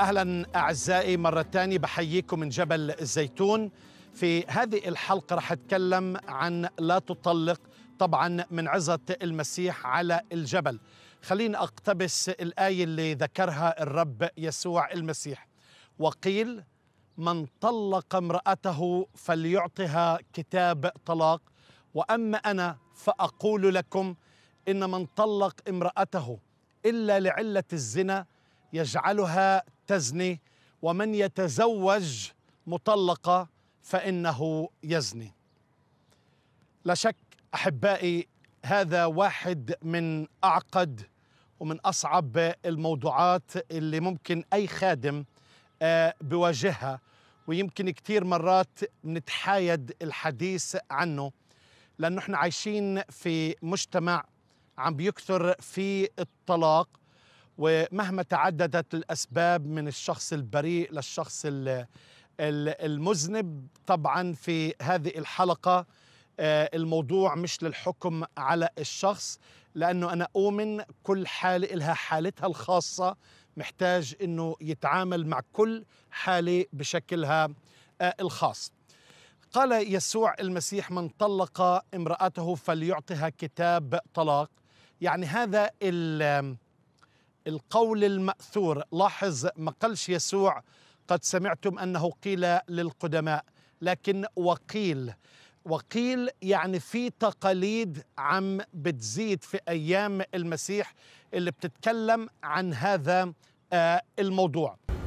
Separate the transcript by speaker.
Speaker 1: اهلا اعزائي مره ثانيه بحييكم من جبل الزيتون في هذه الحلقه رح اتكلم عن لا تطلق طبعا من عظه المسيح على الجبل خليني اقتبس الايه اللي ذكرها الرب يسوع المسيح وقيل من طلق امراته فليعطها كتاب طلاق واما انا فاقول لكم ان من طلق امراته الا لعله الزنا يجعلها تزني ومن يتزوج مطلقه فانه يزني لا شك احبائي هذا واحد من اعقد ومن اصعب الموضوعات اللي ممكن اي خادم آه، بواجهها ويمكن كثير مرات نتحايد الحديث عنه لانه احنا عايشين في مجتمع عم بيكثر في الطلاق ومهما تعددت الأسباب من الشخص البريء للشخص المذنب طبعا في هذه الحلقة آه، الموضوع مش للحكم على الشخص لأنه أنا أؤمن كل حالة لها حالتها الخاصة محتاج أنه يتعامل مع كل حالة بشكلها آه، الخاص قال يسوع المسيح من طلق امرأته فليعطها كتاب طلاق يعني هذا ال القول المأثور لاحظ ما قالش يسوع قد سمعتم أنه قيل للقدماء لكن وقيل وقيل يعني في تقاليد عم بتزيد في أيام المسيح اللي بتتكلم عن هذا آه، الموضوع